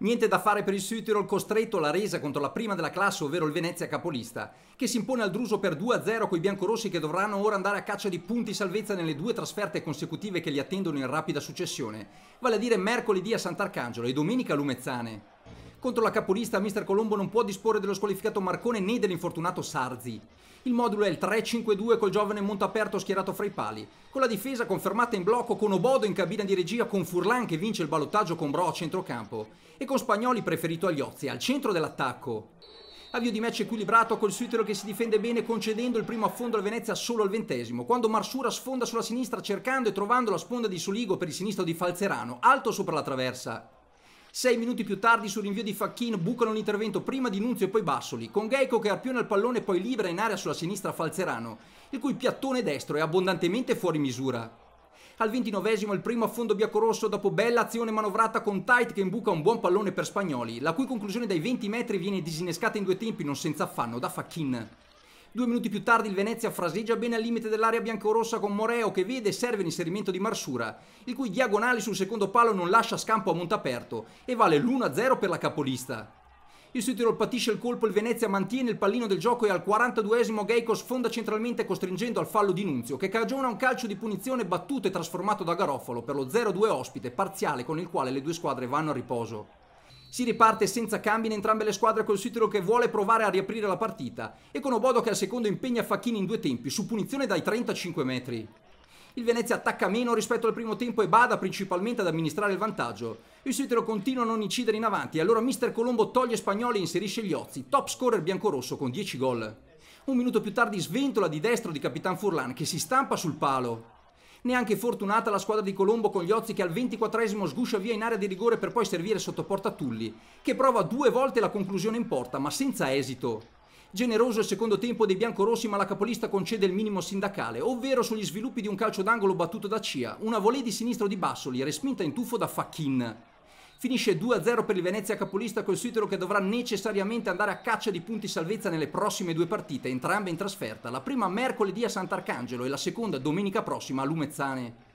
Niente da fare per il Südtirol costretto alla resa contro la prima della classe, ovvero il Venezia capolista, che si impone al Druso per 2-0 coi biancorossi che dovranno ora andare a caccia di punti salvezza nelle due trasferte consecutive che li attendono in rapida successione, vale a dire mercoledì a Sant'Arcangelo e domenica a Lumezzane. Contro la capolista Mr. Colombo non può disporre dello squalificato Marcone né dell'infortunato Sarzi. Il modulo è il 3-5-2 col giovane Montaperto schierato fra i pali, con la difesa confermata in blocco con Obodo in cabina di regia con Furlan che vince il ballottaggio con Bro a centrocampo e con Spagnoli preferito agli Ozzi al centro dell'attacco. Avvio di match equilibrato col Suitero che si difende bene concedendo il primo affondo al Venezia solo al ventesimo, quando Marsura sfonda sulla sinistra cercando e trovando la sponda di Soligo per il sinistro di Falzerano, alto sopra la traversa. 6 minuti più tardi sul rinvio di Facchin bucano l'intervento prima di Nunzio e poi Bassoli, con Geico che arpiona il pallone poi libera in area sulla sinistra Falzerano, il cui piattone destro è abbondantemente fuori misura. Al 29 il primo affondo biacorosso dopo bella azione manovrata con Tight che imbuca un buon pallone per Spagnoli, la cui conclusione dai 20 metri viene disinnescata in due tempi non senza affanno da Facchin. Due minuti più tardi il Venezia fraseggia bene al limite dell'area biancorossa con Moreo che vede e serve l'inserimento di Marsura, il cui diagonale sul secondo palo non lascia scampo a monte aperto e vale l'1-0 per la capolista. Il Südtirol patisce il colpo, il Venezia mantiene il pallino del gioco e al 42esimo Geico sfonda centralmente costringendo al fallo di Nunzio, che cagiona un calcio di punizione battuto e trasformato da Garofalo per lo 0-2 ospite, parziale con il quale le due squadre vanno a riposo. Si riparte senza cambi in entrambe le squadre col Sitolo che vuole provare a riaprire la partita e con Obodo che al secondo impegna Facchini in due tempi su punizione dai 35 metri. Il Venezia attacca meno rispetto al primo tempo e bada principalmente ad amministrare il vantaggio. Il Sitero continua a non incidere in avanti e allora Mister Colombo toglie Spagnoli e inserisce gli Liozzi, top scorer biancorosso con 10 gol. Un minuto più tardi sventola di destro di Capitan Furlan che si stampa sul palo. Neanche fortunata la squadra di Colombo con gli Ozzi che al 24esimo sguscia via in area di rigore per poi servire sotto porta Tulli, che prova due volte la conclusione in porta ma senza esito. Generoso il secondo tempo dei biancorossi, ma la capolista concede il minimo sindacale, ovvero sugli sviluppi di un calcio d'angolo battuto da Cia, una volée di sinistro di Bassoli, respinta in tuffo da Facchin. Finisce 2-0 per il Venezia capolista col Suitero che dovrà necessariamente andare a caccia di punti salvezza nelle prossime due partite, entrambe in trasferta, la prima mercoledì a Sant'Arcangelo e la seconda domenica prossima a Lumezzane.